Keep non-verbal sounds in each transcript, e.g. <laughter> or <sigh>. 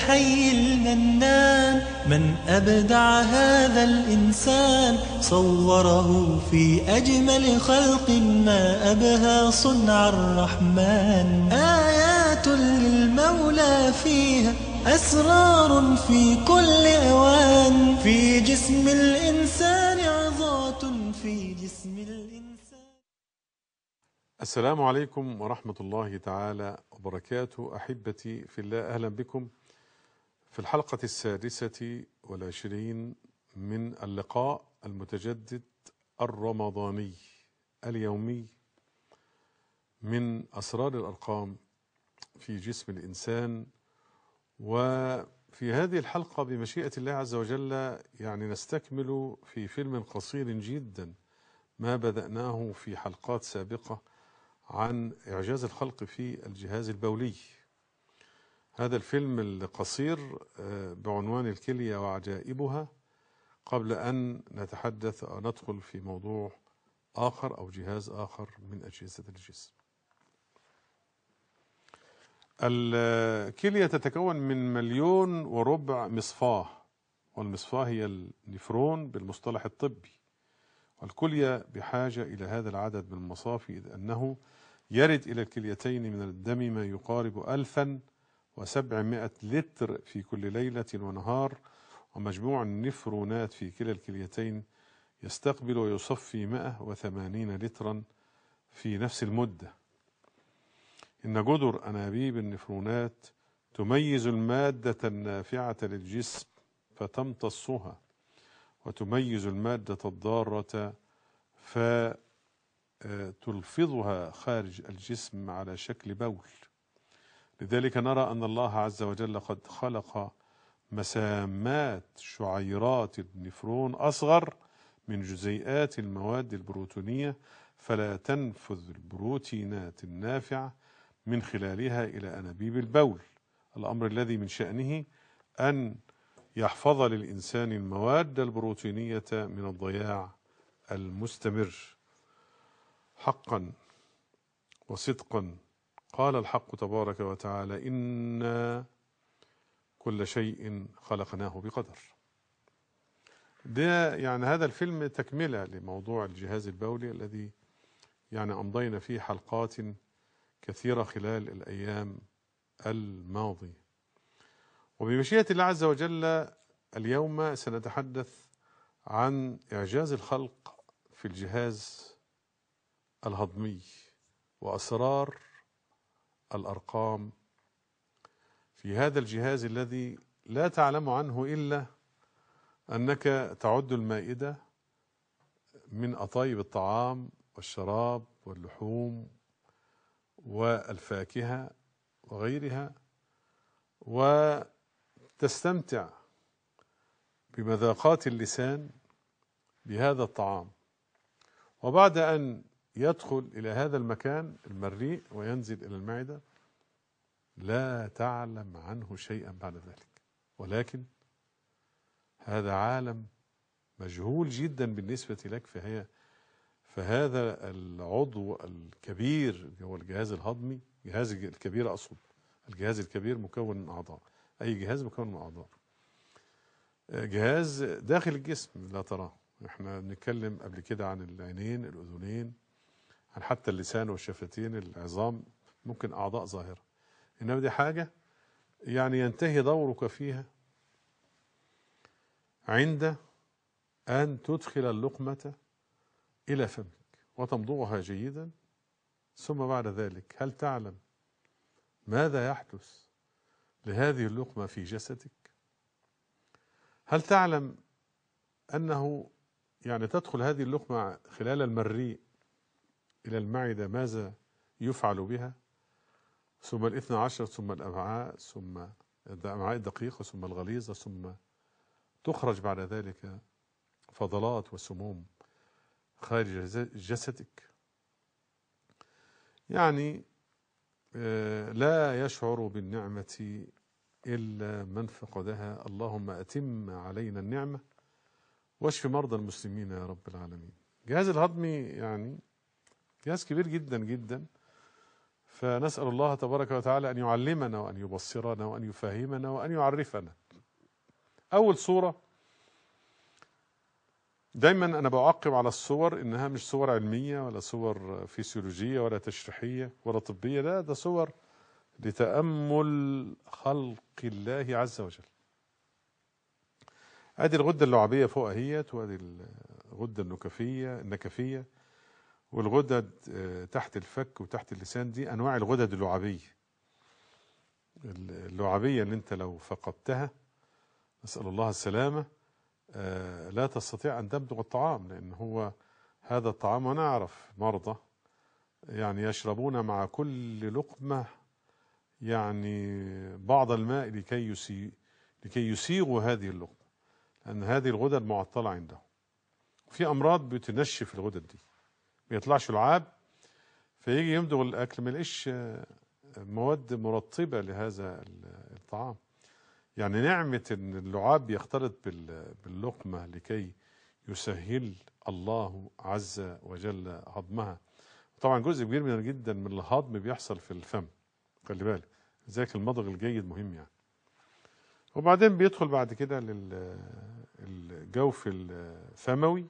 الحي المنان من أبدع هذا الإنسان صوره في أجمل خلق ما أبهى صنع الرحمن آيات للمولى فيها أسرار في كل أوان في جسم الإنسان عظات في جسم الإنسان السلام عليكم ورحمة الله تعالى وبركاته أحبتي في الله أهلا بكم في الحلقة السادسة والعشرين من اللقاء المتجدد الرمضاني اليومي من أسرار الأرقام في جسم الإنسان وفي هذه الحلقة بمشيئة الله عز وجل يعني نستكمل في فيلم قصير جدا ما بدأناه في حلقات سابقة عن إعجاز الخلق في الجهاز البولي هذا الفيلم القصير آه، بعنوان الكلية وعجائبها قبل أن نتحدث أو ندخل في موضوع آخر أو جهاز آخر من أجهزة الجسم الكلية تتكون من مليون وربع مصفاه والمصفاه هي النفرون بالمصطلح الطبي والكلية بحاجة إلى هذا العدد من المصافي إذ أنه يرد إلى الكليتين من الدم ما يقارب ألفا و700 لتر في كل ليلة ونهار ومجموع النفرونات في كلا الكليتين يستقبل ويصفي 180 لترا في نفس المدة إن جدر أنابيب النفرونات تميز المادة النافعة للجسم فتمتصها وتميز المادة الضارة فتلفظها خارج الجسم على شكل بول لذلك نرى أن الله عز وجل قد خلق مسامات شعيرات النفرون أصغر من جزيئات المواد البروتونية فلا تنفذ البروتينات النافعة من خلالها إلى أنابيب البول الأمر الذي من شأنه أن يحفظ للإنسان المواد البروتينية من الضياع المستمر حقا وصدقا قال الحق تبارك وتعالى إنا كل شيء خلقناه بقدر ده يعني هذا الفيلم تكملة لموضوع الجهاز البولي الذي يعني أمضينا فيه حلقات كثيرة خلال الأيام الماضية وبمشيئة الله عز وجل اليوم سنتحدث عن إعجاز الخلق في الجهاز الهضمي وأسرار الأرقام في هذا الجهاز الذي لا تعلم عنه إلا أنك تعد المائدة من أطايب الطعام والشراب واللحوم والفاكهة وغيرها وتستمتع بمذاقات اللسان بهذا الطعام وبعد أن يدخل إلى هذا المكان المريء وينزل إلى المعدة لا تعلم عنه شيئا بعد ذلك ولكن هذا عالم مجهول جدا بالنسبة لك فهي فهذا العضو الكبير هو الجهاز الهضمي جهاز الكبير أقصد الجهاز الكبير مكون من أعضاء أي جهاز مكون من أعضاء جهاز داخل الجسم لا تراه احنا بنتكلم قبل كده عن العينين الأذنين يعني حتى اللسان والشفتين العظام ممكن أعضاء ظاهرة إنما دي حاجة يعني ينتهي دورك فيها عند أن تدخل اللقمة إلى فمك وتمضغها جيدا ثم بعد ذلك هل تعلم ماذا يحدث لهذه اللقمة في جسدك هل تعلم أنه يعني تدخل هذه اللقمة خلال المريء إلى المعدة ماذا يفعل بها ثم الاثنى عشر ثم الأمعاء ثم الأمعاء الدقيقة ثم الغليظة ثم تخرج بعد ذلك فضلات وسموم خارج جسدك يعني آه، لا يشعر بالنعمة إلا من فقدها اللهم أتم علينا النعمة واشف مرضى المسلمين يا رب العالمين جهاز الهضمي يعني قياس كبير جدا جدا فنسأل الله تبارك وتعالى أن يعلمنا وأن يبصرنا وأن يفهمنا وأن يعرفنا أول صورة دايما أنا بعقب على الصور إنها مش صور علمية ولا صور فيسيولوجية ولا تشريحية ولا طبية لا ده صور لتأمل خلق الله عز وجل ادي الغدة اللعابية فوق اهيت وادي الغدة النكفية النكفية والغدد آه، تحت الفك وتحت اللسان دي انواع الغدد اللعابيه اللعابيه اللي انت لو فقدتها نسال الله السلامه آه، لا تستطيع ان تبلغ الطعام لان هو هذا الطعام وانا اعرف مرضى يعني يشربون مع كل لقمه يعني بعض الماء لكي يسي لكي يسيغوا هذه اللقمه لان هذه الغدد معطله عندهم في امراض بتنشف الغدد دي بيطلعش لعاب فيجي يمضغ الاكل ما يلاقيش آه، مواد مرطبه لهذا الطعام يعني نعمه ان اللعاب يختلط باللقمه لكي يسهل الله عز وجل هضمها طبعا جزء كبير من جدا من الهضم بيحصل في الفم خلي بالك لذلك المضغ الجيد مهم يعني وبعدين بيدخل بعد كده للجوف الفموي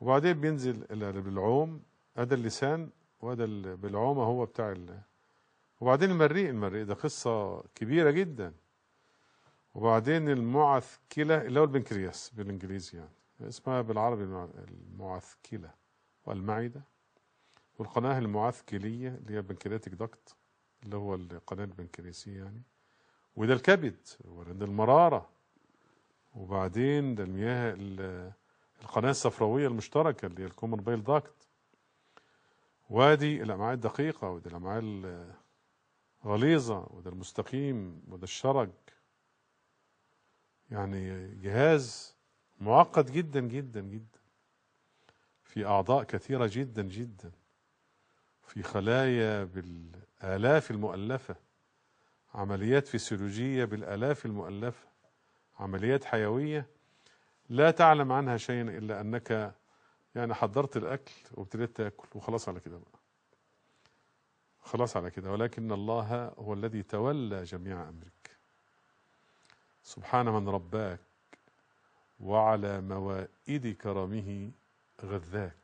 وبعدين بينزل الى بالعوم هذا اللسان وهذا بالعوم هو بتاع ال... وبعدين المريء المريء ده قصه كبيره جدا وبعدين المعثكله اللي هو البنكرياس بالانجليزي يعني اسمها بالعربي المعثكله والمعده والقناه المعثكليه اللي هي البنكرياتيك دكت اللي هو القناه البنكرياسيه يعني وده الكبد وده المراره وبعدين ده المياه القناة الصفراوية المشتركة اللي هي الكومن بايل داكت وادي الأمعاء الدقيقة ودي الأمعاء الغليظة وده المستقيم وده الشرج يعني جهاز معقد جدا جدا جدا في أعضاء كثيرة جدا جدا في خلايا بالآلاف المؤلفة عمليات فسيولوجية بالآلاف المؤلفة عمليات حيوية لا تعلم عنها شيئا إلا أنك يعني حضرت الأكل وابتديت تأكل وخلاص على كده بقى خلاص على كده ولكن الله هو الذي تولى جميع أمرك سبحان من رباك وعلى موائد كرمه غذاك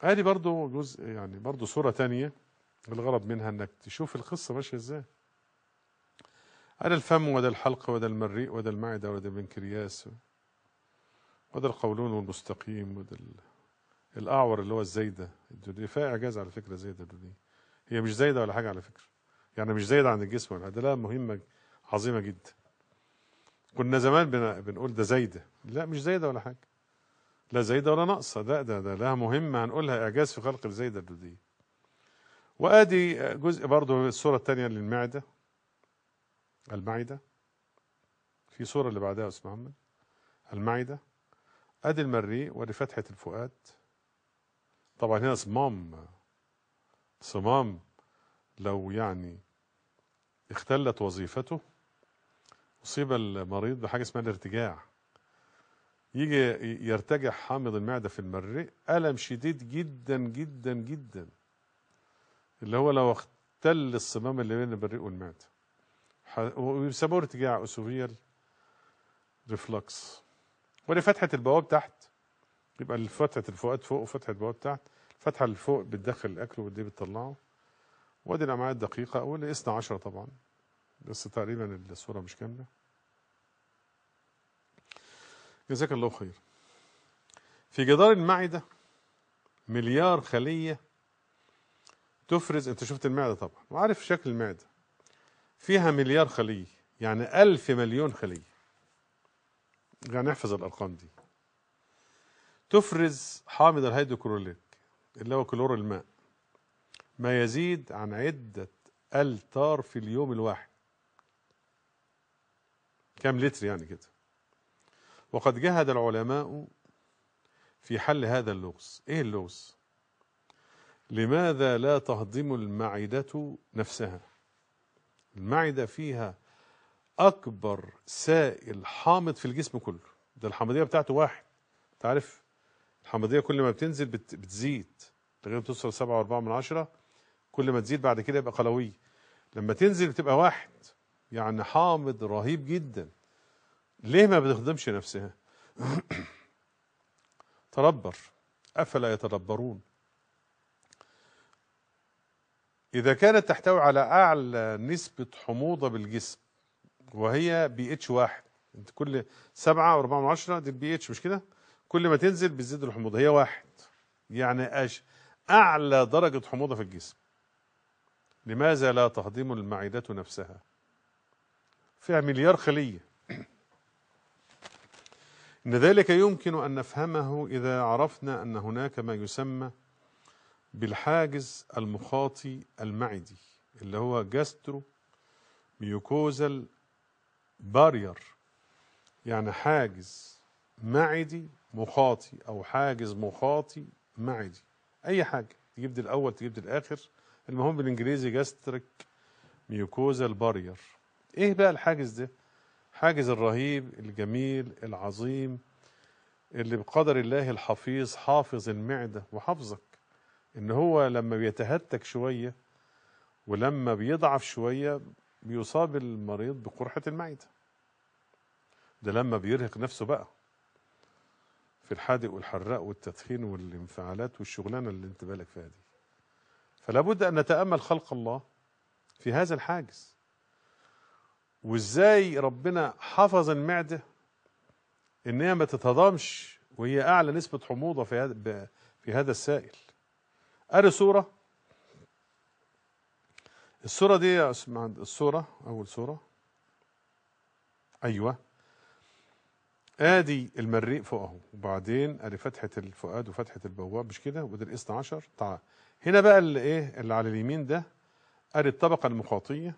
هذه آه، برضو جزء يعني برضو صورة تانية الغرض منها انك تشوف القصة ماشية ازاي هذا الفم وده الحلق وده المريء وده المعدة وده البنكرياس وده القولون والمستقيم وده الأعور اللي هو الزايدة الدودية فيها إعجاز على فكرة زايدة الدودية هي مش زايدة ولا حاجة على فكرة يعني مش زايدة عن الجسم ولا ده لا مهمة عظيمة جدا كنا زمان بنقول ده زايدة لا مش زايدة ولا حاجة لا زايدة ولا ناقصة ده ده ده لها مهمة هنقولها إعجاز في خلق الزايدة الدودية وآدي جزء برضه الصورة الثانية للمعدة المعدة في صورة اللي بعدها أستاذ محمد المعدة أدي المريء وأدي فتحة الفؤاد طبعا هنا صمام صمام لو يعني اختلت وظيفته أصيب المريض بحاجة اسمها الارتجاع يجي يرتجع حامض المعدة في المريء ألم شديد جدا جدا جدا اللي هو لو اختل الصمام اللي بين المريء والمعدة وبيسموه ارتجاع اسوفيال ريفلكس ودي فتحه البواب تحت يبقى فتحه الفؤاد فوق وفتحه البواب تحت الفتحه اللي فوق بتدخل الاكل ودي بتطلعه وادي الامعاء الدقيقه او الاثنى 10 طبعا بس تقريبا الصوره مش كامله جزاك الله خير في جدار المعده مليار خليه تفرز انت شفت المعده طبعا وعارف شكل المعده فيها مليار خلية يعني ألف مليون خلية يعني احفظ الأرقام دي تفرز حامض الهيدروكلوريك اللي هو كلور الماء ما يزيد عن عدة ألتار في اليوم الواحد كم لتر يعني كده وقد جهد العلماء في حل هذا اللغز ايه اللغز لماذا لا تهضم المعدة نفسها المعدة فيها أكبر سائل حامض في الجسم كله ده الحمضية بتاعته واحد تعرف الحمضية كل ما بتنزل بتزيد لغاية توصل سبعة واربعة من عشرة كل ما تزيد بعد كده يبقى قلوي لما تنزل بتبقى واحد يعني حامض رهيب جدا ليه ما بتخدمش نفسها <clears throat> تربر أفلا يتدبرون إذا كانت تحتوي على أعلى نسبة حموضة بالجسم وهي بي اتش واحد انت كل سبعة واربعة من عشرة دي البي اتش مش كده كل ما تنزل بتزيد الحموضة هي واحد يعني أش أعلى درجة حموضة في الجسم لماذا لا تهضم المعدة نفسها فيها مليار خلية إن ذلك يمكن أن نفهمه إذا عرفنا أن هناك ما يسمى بالحاجز المخاطي المعدي اللي هو جاسترو ميوكوزال بارير يعني حاجز معدي مخاطي او حاجز مخاطي معدي اي حاجه تجيب دي الاول تجيب دي الاخر المهم بالانجليزي جاستريك ميوكوزال بارير ايه بقى الحاجز ده حاجز الرهيب الجميل العظيم اللي بقدر الله الحفيظ حافظ المعده وحافظك ان هو لما بيتهتك شويه ولما بيضعف شويه بيصاب المريض بقرحه المعده ده لما بيرهق نفسه بقى في الحادق والحراق والتدخين والانفعالات والشغلانه اللي انت بالك فيها دي فلا بد ان نتامل خلق الله في هذا الحاجز وازاي ربنا حفظ المعده ان هي ما تتهضمش وهي اعلى نسبه حموضه في هذا في هذا السائل أري صورة الصورة دي اسمها الصورة أول صورة أيوة آدي المريء فوق أهو وبعدين أدي فتحة الفؤاد وفتحة البواب مش كده وده الإثنى 12 تعال طيب. هنا بقى اللي إيه اللي على اليمين ده أدي الطبقة المخاطية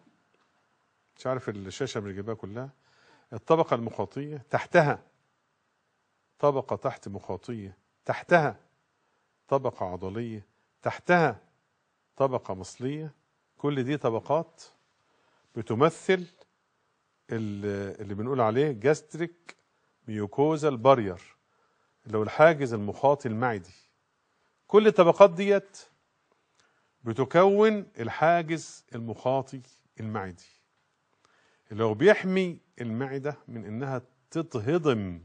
مش عارف الشاشة مش جايباها كلها الطبقة المخاطية تحتها طبقة تحت مخاطية تحتها طبقة عضلية تحتها طبقة مصلية كل دي طبقات بتمثل اللي بنقول عليه جاستريك ميوكوزال بارير اللي هو الحاجز المخاطي المعدي كل الطبقات ديت بتكون الحاجز المخاطي المعدي اللي هو بيحمي المعدة من انها تتهضم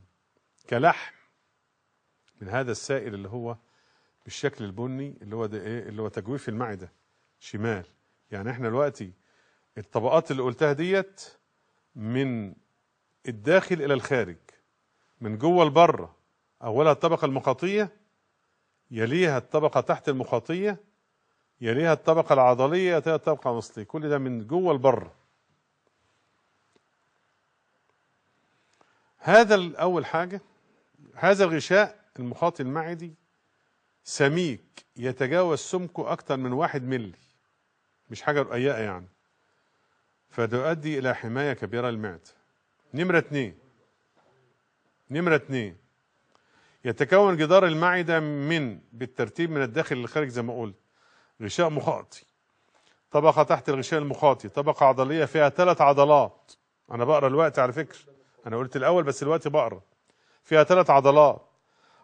كلحم من هذا السائل اللي هو بالشكل البني اللي هو ده ايه اللي هو تجويف المعده شمال يعني احنا دلوقتي الطبقات اللي قلتها ديت من الداخل الى الخارج من جوه لبره اولها الطبقه المخاطيه يليها الطبقه تحت المخاطيه يليها الطبقه العضليه يليها الطبقه الوسطيه كل ده من جوه لبره هذا اول حاجه هذا الغشاء المخاطي المعدي سميك يتجاوز سمكه أكتر من واحد ملي مش حاجة رقيقة يعني فتؤدي إلى حماية كبيرة للمعدة نمرة اتنين نمرة اتنين يتكون جدار المعدة من بالترتيب من الداخل للخارج زي ما قلت غشاء مخاطي طبقة تحت الغشاء المخاطي طبقة عضلية فيها ثلاث عضلات أنا بقرا الوقت على فكرة أنا قلت الأول بس الوقت بقرا فيها ثلاث عضلات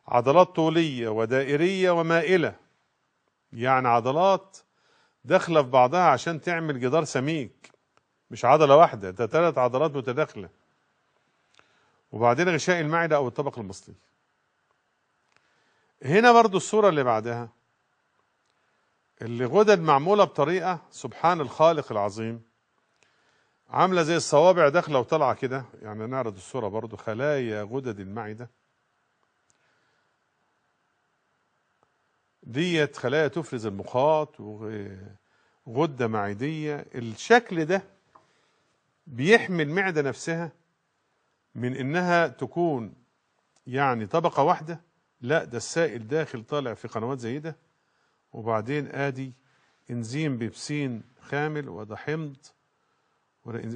عضلات طولية ودائرية ومائلة يعني عضلات داخلة في بعضها عشان تعمل جدار سميك مش عضلة واحدة ده تلات عضلات متداخلة وبعدين غشاء المعدة أو الطبق المصلي هنا برضو الصورة اللي بعدها اللي غدد معمولة بطريقة سبحان الخالق العظيم عاملة زي الصوابع داخلة وطالعة كده يعني نعرض الصورة برضو خلايا غدد المعدة ديت خلايا تفرز المخاط وغدة معدية الشكل ده بيحمي المعدة نفسها من انها تكون يعني طبقة واحدة لا ده السائل داخل طالع في قنوات زي ده وبعدين ادي انزيم بيبسين خامل وده حمض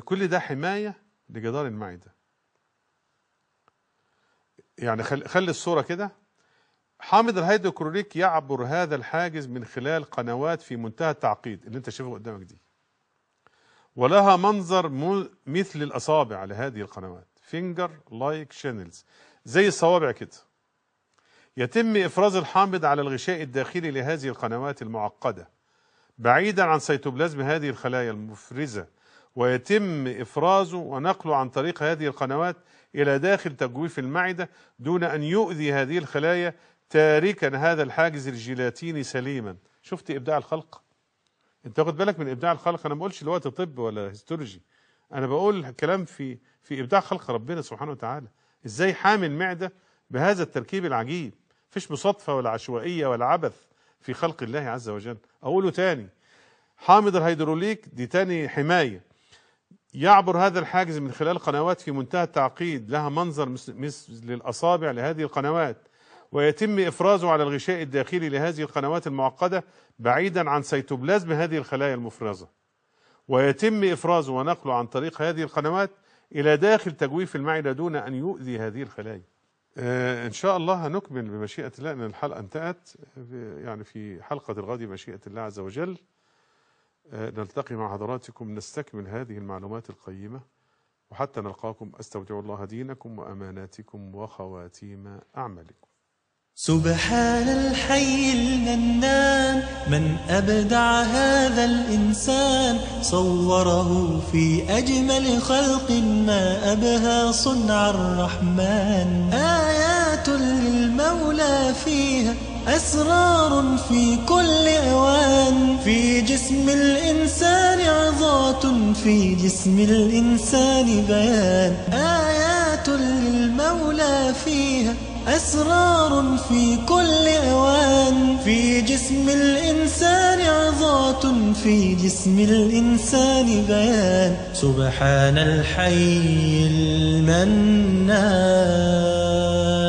كل ده حماية لجدار المعدة يعني خلي الصورة كده حامض الهيدروكلوريك يعبر هذا الحاجز من خلال قنوات في منتهى التعقيد اللي انت شايفها قدامك دي ولها منظر مثل الاصابع على هذه القنوات فينجر لايك شانلز زي الصوابع كده يتم افراز الحامض على الغشاء الداخلي لهذه القنوات المعقده بعيدا عن سيتوبلازم هذه الخلايا المفرزه ويتم افرازه ونقله عن طريق هذه القنوات الى داخل تجويف المعده دون ان يؤذي هذه الخلايا تاركا هذا الحاجز الجيلاتيني سليما شفت ابداع الخلق انت واخد بالك من ابداع الخلق انا ما بقولش الوقت طب ولا هيستولوجي انا بقول كلام في في ابداع خلق ربنا سبحانه وتعالى ازاي حامي المعده بهذا التركيب العجيب فيش مصادفه ولا عشوائيه ولا عبث في خلق الله عز وجل اقوله تاني حامض الهيدروليك دي تاني حمايه يعبر هذا الحاجز من خلال قنوات في منتهى التعقيد لها منظر مثل الاصابع لهذه القنوات ويتم إفرازه على الغشاء الداخلي لهذه القنوات المعقدة بعيدا عن سيتوبلازم هذه الخلايا المفرزة ويتم إفرازه ونقله عن طريق هذه القنوات إلى داخل تجويف المعدة دون أن يؤذي هذه الخلايا آه، إن شاء الله هنكمل بمشيئة الله أن الحلقة انتهت يعني في حلقة الغد مشيئة الله عز وجل آه، نلتقي مع حضراتكم نستكمل هذه المعلومات القيمة وحتى نلقاكم أستودع الله دينكم وأماناتكم وخواتيم أعمالكم سبحان الحي المنان من أبدع هذا الإنسان صوره في أجمل خلق ما أبهى صنع الرحمن آيات للمولى فيها أسرار في كل أوان في جسم الإنسان عظات في جسم الإنسان بيان آيات للمولى فيها أسرار في كل أوان في جسم الإنسان عظات في جسم الإنسان بيان سبحان الحي المنان